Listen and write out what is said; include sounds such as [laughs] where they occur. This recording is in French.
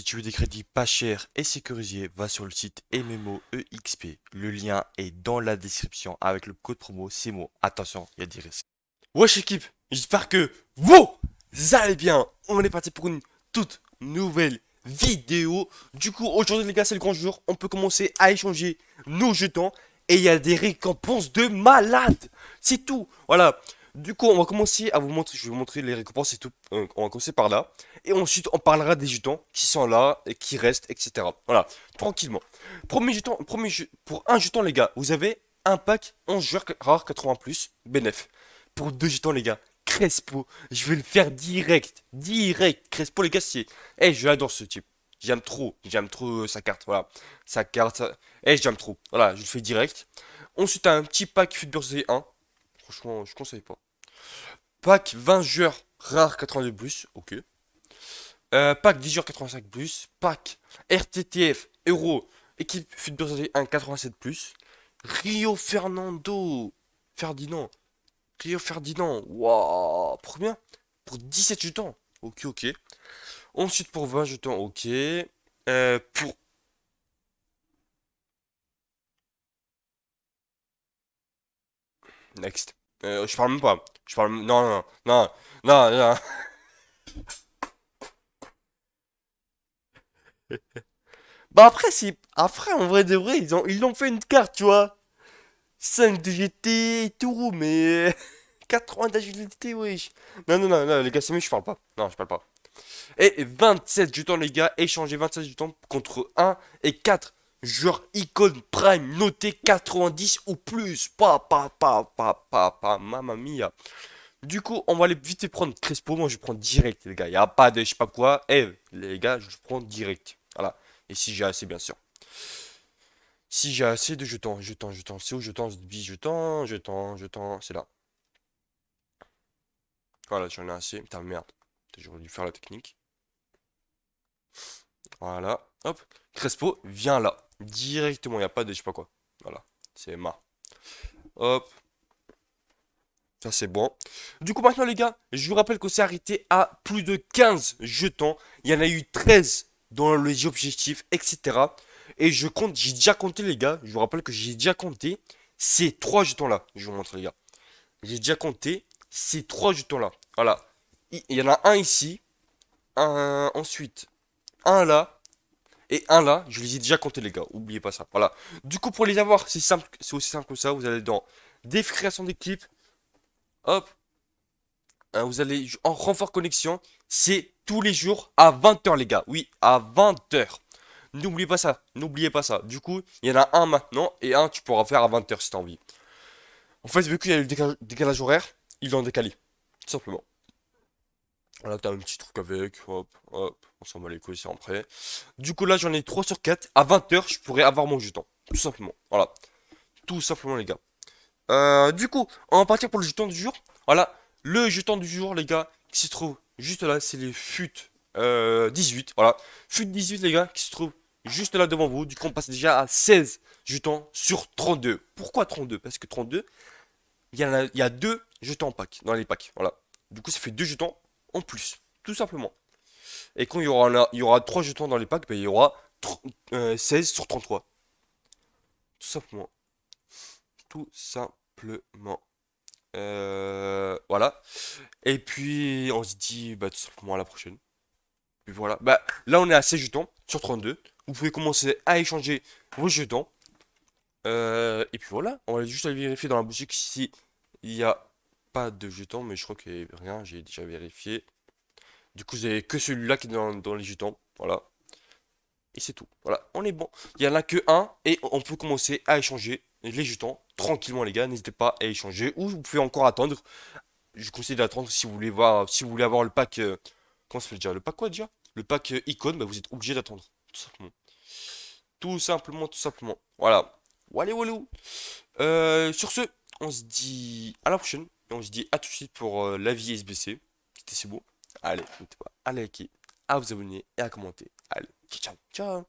Si tu veux des crédits pas chers et sécurisés, va sur le site MMOEXP. Le lien est dans la description avec le code promo CMO. Attention, il y a des risques. Wesh équipe, j'espère que vous allez bien. On est parti pour une toute nouvelle vidéo. Du coup, aujourd'hui les gars, c'est le grand jour. On peut commencer à échanger nos jetons et il y a des récompenses de malade. C'est tout. Voilà. Du coup, on va commencer à vous montrer, je vais vous montrer les récompenses et tout. Euh, on va commencer par là. Et ensuite, on parlera des jetons qui sont là, et qui restent, etc. Voilà, tranquillement. Premier jeton, premier jeu pour un jeton, les gars, vous avez un pack 11 joueurs rares 80+, plus, bénéf. Pour deux jetons, les gars, Crespo. Je vais le faire direct, direct. Crespo, les gars, c'est... Eh, je l'adore ce type. J'aime trop, j'aime trop euh, sa carte, voilà. Sa carte, hé, eh, j'aime trop. Voilà, je le fais direct. Ensuite, un petit pack futur Z1. Franchement, je conseille pas. Pack 20 joueurs rares 82 plus, ok. Euh, pack 10 joueurs 85 plus. Pack RTTF Euro équipe fut 1 87 plus. Rio Fernando Ferdinand. Rio Ferdinand, waouh, pour combien Pour 17 jetons, ok, ok. Ensuite pour 20 jetons, ok. Euh, pour Next. Euh, je parle même pas. Je parle. Non, non, non, non, non. [laughs] bah après, si. Après, en vrai de vrai, ils ont, ils ont fait une carte, tu vois. 5 de GT et tout, mais. 80 [laughs] d'agilité, wesh. Non, non, non, non, les gars, c'est mieux, je parle pas. Non, je parle pas. Et 27 jetons, les gars, échanger 27 jetons contre 1 et 4. Genre icône prime, noté 90 ou plus. Pa, pa, pa, pa, pa, pa, mia. Du coup, on va aller vite prendre Crespo. Moi, je prends direct, les gars. Il n'y a pas de je sais pas quoi. Eh, les gars, je prends direct. Voilà. Et si j'ai assez, bien sûr. Si j'ai assez de jetons, jetons, jetons. C'est où jetons Bis, jetons, jetons, jetons. C'est là. Voilà, j'en ai assez. Putain, merde. J'aurais dû faire la technique. Voilà. Hop. Crespo, viens là. Directement, il n'y a pas de je sais pas quoi. Voilà, c'est ma. Hop. Ça c'est bon. Du coup maintenant les gars, je vous rappelle qu'on s'est arrêté à plus de 15 jetons. Il y en a eu 13 dans les objectif, etc. Et je compte, j'ai déjà compté les gars, je vous rappelle que j'ai déjà compté ces 3 jetons là. Je vous montre les gars. J'ai déjà compté ces trois jetons là. Voilà. Il y en a un ici. Un ensuite. Un là. Et un là, je les ai déjà comptés, les gars. Oubliez pas ça. Voilà. Du coup, pour les avoir, c'est simple, c'est aussi simple que ça. Vous allez dans décréation d'équipe. Hop. Euh, vous allez en renfort connexion. C'est tous les jours à 20h, les gars. Oui, à 20h. N'oubliez pas ça. N'oubliez pas ça. Du coup, il y en a un maintenant et un tu pourras faire à 20h si t'as envie. En fait, vu qu'il y a eu le décalage, horaire, ils l'ont décalé. Tout simplement. Voilà, t'as un petit truc avec. Hop, hop on s'en bat les couilles, c'est après Du coup, là, j'en ai 3 sur 4. À 20h, je pourrais avoir mon jeton. Tout simplement. Voilà. Tout simplement, les gars. Euh, du coup, on va partir pour le jeton du jour. Voilà. Le jeton du jour, les gars, qui se trouve juste là, c'est les FUT euh, 18. Voilà. FUT 18, les gars, qui se trouve juste là devant vous. Du coup, on passe déjà à 16 jetons sur 32. Pourquoi 32 Parce que 32, il y, a, il y a deux jetons en pack, dans les packs. Voilà. Du coup, ça fait deux jetons en plus. Tout simplement. Et quand il y aura, il y aura 3 jetons dans les packs, ben, il y aura 16 euh, sur 33. Tout simplement. Tout simplement. Euh, voilà. Et puis, on se dit bah, tout simplement à la prochaine. Puis voilà. Bah, là, on est à 16 jetons sur 32. Vous pouvez commencer à échanger vos jetons. Euh, et puis voilà. On va juste aller vérifier dans la boutique si il n'y a pas de jetons. Mais je crois qu'il n'y a rien. J'ai déjà vérifié. Du coup, vous que celui-là qui est dans, les jetons. Voilà. Et c'est tout. Voilà, on est bon. Il n'y en a que un et on peut commencer à échanger les jetons tranquillement, les gars. N'hésitez pas à échanger ou vous pouvez encore attendre. Je conseille d'attendre si vous voulez voir, si vous voulez avoir le pack. Euh, comment ça s'appelle déjà Le pack quoi déjà Le pack euh, icône, bah, vous êtes obligé d'attendre. Tout simplement. Tout simplement, Voilà. Wallé wallou. Euh, sur ce, on se dit à la prochaine. Et on se dit à tout de suite pour la vie SBC. C'était C'est beau. Allez, n'hésitez pas à liker, à vous abonner et à commenter. Allez, ciao, ciao